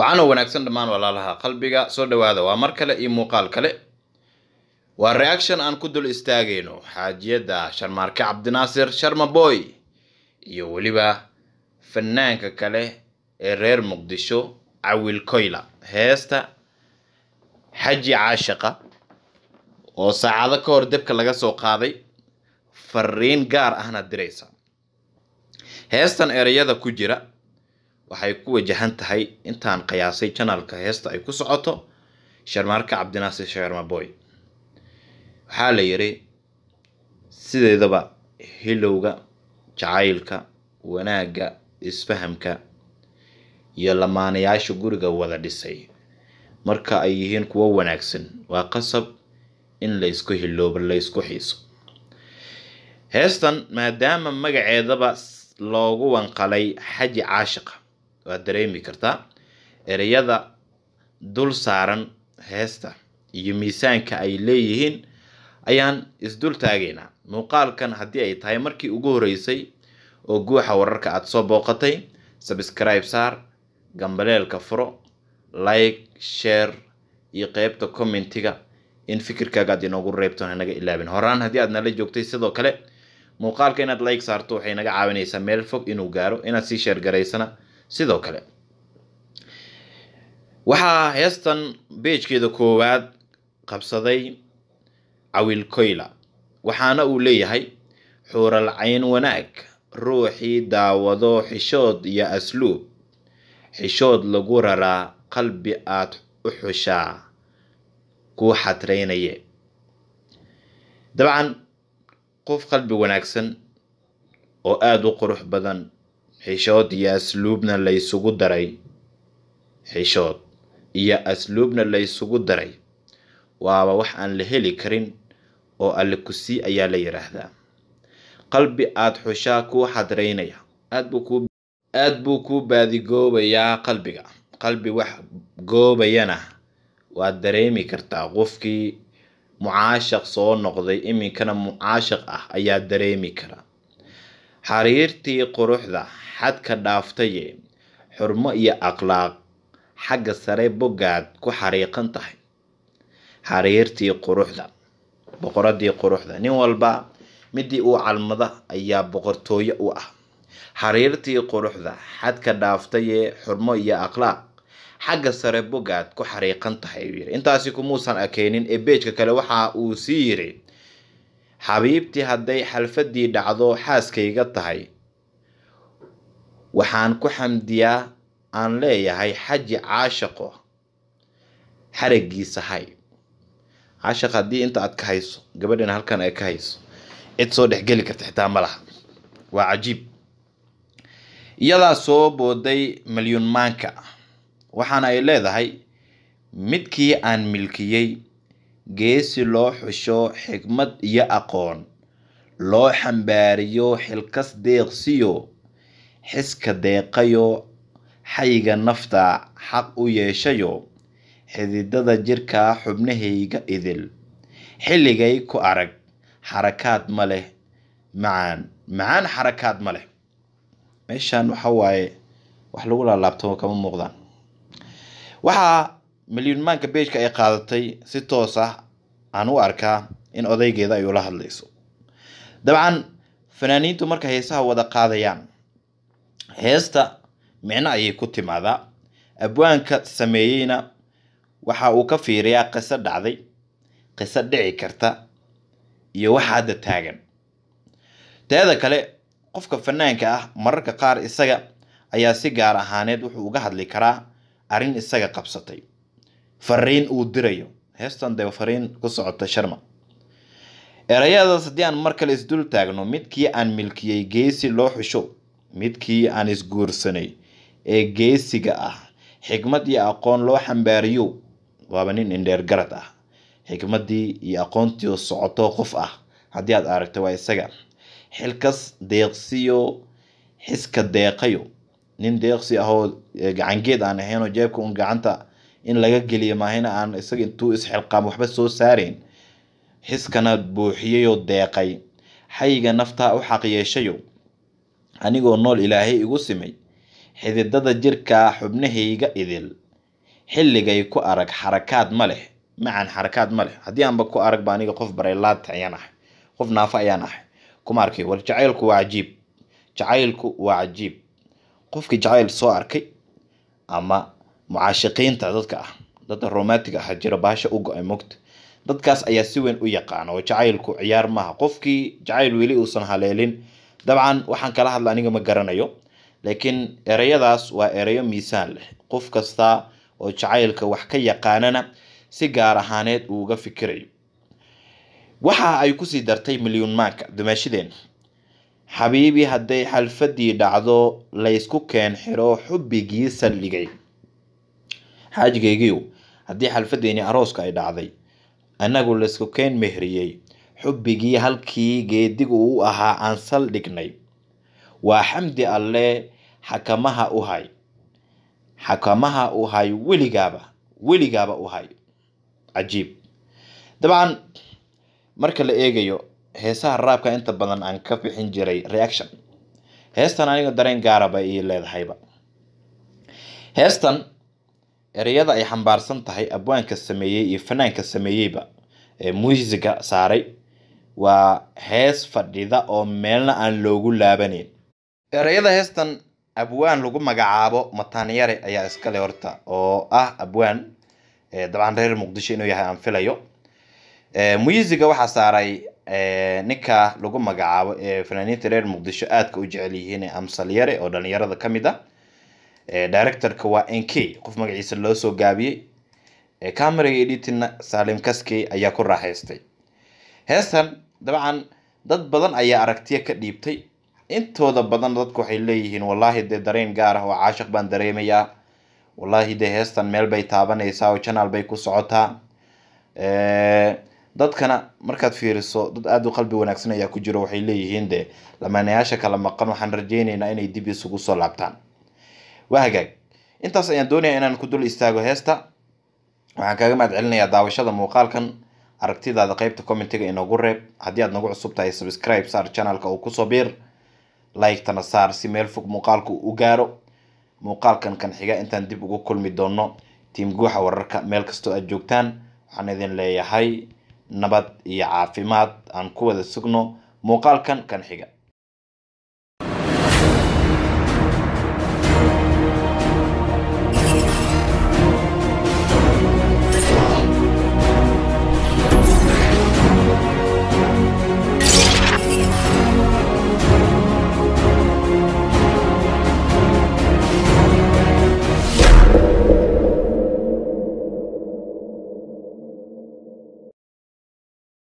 wacanoo wanaagsan dhammaan walaalaha qalbiga soo dhowaada waa mar kale iyo muuqaal kale waa reaction aan ku dul istaagayno xaajiyadda sharmaarke cabdinaasir sharma boy iyo weliba fanaanka kale ee reer muqdisho cawil koyla heesta xaji caashiqa oo saacado ka hor debka laga soo qaaday fariin gaar ahna diraysa heestan ereyada ku jira waxay ku wajahan tahay intaan qiyaasay janalka heesta ay ku socoto sharmaarka cabdinaasir sheermaboy waxaa la yiri sideedaba hilowga jacaylka wanaagga isfahamka iyo lamaanayaasha guriga wada dhisay marka ay yihiin kuwo wanaagsan waa qasab in laysku hiloobo laysku xiiso heestan maadaama magaceedaba loogu wanqalay xaji caashiqa waad dareemi kartaa ereyada dul saaran heesta iyo miisaanka ay leeyihiin ayaan isdul taagaynaa muuqaalkan haddii ay tahay markii ugu horeysay oo guuxa wararka aad soo booqatay sabscribe saar gambaleelka furo like share iyo qeybta commentiga in fikirkaaga aad inoogu reebtoon inaga ilaabin horaan haddii aad nala joogtay sidoo kale muuqaalka inaad like saarto waxay naga caawinaysaa meel fog inuu gaaro inaad sii sheergaraysana sidoo kale waxaa heestan beejkeeda koowaad qabsaday cawil koyla waxaana uu leeyahay xuural cayn wanaag ruuxii daawado xishood iyo asluub xishood lagu raraa qalbi aad u xushaa kuu xatraynaye dabcan qof qalbi wanaagsan oo aada u qurux badan xishood iyo asluubna laysugu daray xishood iyo asluubna laysugu daray waaba wax aan la heli karin oo alle kusii ayaa la yidhaahdaa qalbi aad xushaa kuu xadraynaya aad buu kuu baadigoobayaa qalbiga qalbi wax goobayana waad dareemi kartaa qofkii mucaashaq soo noqday iminkana mucaashaq ah ayaa dareemi kara xariirtii quruxda xadka dhaaftaye xurmo iyo akhlaaq xagga sare bogaad ku xariiqan tahay xariirtii quruxda boqoradii quruxda nin walba midii uu calmada ayaa boqortooyo u ah xariirtii quruxda xadka dhaaftaye xurmo iyo akhlaaq xagga sare bogaad ku xariiqan tahay uu yidhi intaasi kumuusan akeynin ee beejka kale waxa uu sii yiri xabiibtii hadday xalfadii dhacdo xaaskayga tahay waxaan ku xamdiyaa aan leeyahay xaji caashaqo xaraggiisa hay caashaq haddii inta aad ka hayso gabadhan halkan ay ka hayso cid soo dhexgeli karta xitaa ma waa cajiib iyadaa soo booday milyuun maanka waxaana ay leedahay midkii aan milkiyey geesi loo xusho xikmad iyo aqoon loo xambaariyo xilkas deeqsiyo xiska deeqayo xayiga nafta xaq u yeeshayo xididada jidhka xubnahayga idil xilligay ku arag xarakaad ma leh macaan macaan xarakaad ma leh meeshaan waxa waaye wax lagu laalaabto kama muuqdaan waxaa milyunmaanka beejka ay qaadatay si toos ah aan u arkaa in odaygeeda ay ula hadlayso dabcan fanaaniintu marka heesaha wada qaadayaan heesta micno ayay ku timaadaa abwaanka sameeyeyna waxa uu ka fiiriyaa qiso dhacday qiso dhici karta iyo waxa hadda taagan teeda kale qofka fanaanka ah mararka qaar isaga ayaa si gaar ahaaneed wuxuu uga hadli karaa arrin isaga qabsatay fariin uu dirayo heestan dee fariin ku socota sharma erayadaas haddii aan mar kale isdul taagno midkii aan milkiyey geesi loo xusho midkii aan isguursanay ee geesiga ah xikmad iyo aqoon loo xambaariyo waaba nin indheer garad ah xikmaddii iyo aqoontii oo socoto qof ah haddii aad aragta waa isaga xilkas deeqsiyo xiska deeqayo nin deeqsi ahoo gacangeed aan ahaynoo jeebka un gacanta in laga geliyo maahayna aan isaga intuu isxilqaam waxba soo saarayn xiskana buuxiyayoo deeqay xayiga naftaa u xaq yeeshayo anigoo nool ilaahay igu simay xididada jirkaa xubnahayga idil xilligay ku arag xarakaad ma leh macan xarakaad ma leh haddii aanba ku arag ba aniga qof baraylaadta ayaan ahay qof naafo ayaan ahay kuma arkay war jacaylku waa cajiib jacaylku waa cajiib qofkii jacayl soo arkay ama mucaashiqiinta dadka ah dadda romantig ah jira baasha u go-ay mogta dadkaas ayaa si weyn u yaqaana oo jacaylku ciyaar maaha qofkii jacayl weli uusan haleelin dabcan waxaan kala hadla aniga ma garanayo laakiin ereyadaas waa ereyo miisaan leh qof kasta oo jacaylka wax ka yaqaanana si gaar ahaaneed uu uga fikirayo waxa ay kusii dartay milyuun maanka dumaashadeena xabiibi hadday xalfadii dhacdo laysku keen xiro xubbigii saldhigay xaajigaygiiw haddii xalfadeeni arooska ay dhacday annagu laysku keen mehriyey xubbigii halkii geedigu u ahaa aan sal dhignay waa xamdi alle xakamaha uhay xakamaha u hay weligaaba weligaaba u hay cajiib dabcan marka la eegayo heesaha raabka inta badan aan ka bixin jiray reaction heestan aniga dareen gaaraba ii leedahayba heestan ereyada ay xambaarsan tahay abwaanka sameeyey iyo fanaanka sameeyeyba ee muusiga saaray waa hees fadhida oo meelna aan loogu laabanayn ereyada heestan abwaan lagu magacaabo mataanyare ayaa iskale horta oo ah abwaan dabcan reer muqdisho inuu yahay aan filayo musiga waxaa saaray ninka lagu magacaabo ee fanaaniinta reer muqdisho aadka u jecel yihiin ee amsalyare oo dhalinyarada ka mid ah directorka waa n k qof magaciisa loo soo gaabiyey camera editinna saalim kaskey ayaa ku raaxaystay heestan dabcan dad badan ayaa aragtiya ka dhiibtay intooda badan dadku waxay leeyihiin wallaahi dee dareen gaar ah oo caashiq baan dareemayaa wallaahi dee heestan meel bay taabanaysaa oo janaal bay ku socotaa dadkana markaad fiiriso dad aada u qalbi wanaagsan ayaa ku jiro waxay leeyihiin dee lamaanayaasha kala maqan waxaan rajeyneynaa inay dib isugu soo laabtaan waa hagaag intaas ayaan doonayaa inaan ku dul istaago heesta waxaan kaaga mahad celinayaa daawashada muuqaalkan aragtidaada qaybta commentiga inoogu reeb haddii aad nagu cusub tahay subscribe saar channelka oo kusoo biir like saar si meel fog muuqaalku u gaaro muuqaalkan kan xiga intaan dib ugu kulmi doono tiim guuxa wararka meel kastoo aad joogtaan waxaan idin leeyahay nabad iyo caafimaad aan ku wada sugno muuqaalkan kan xiga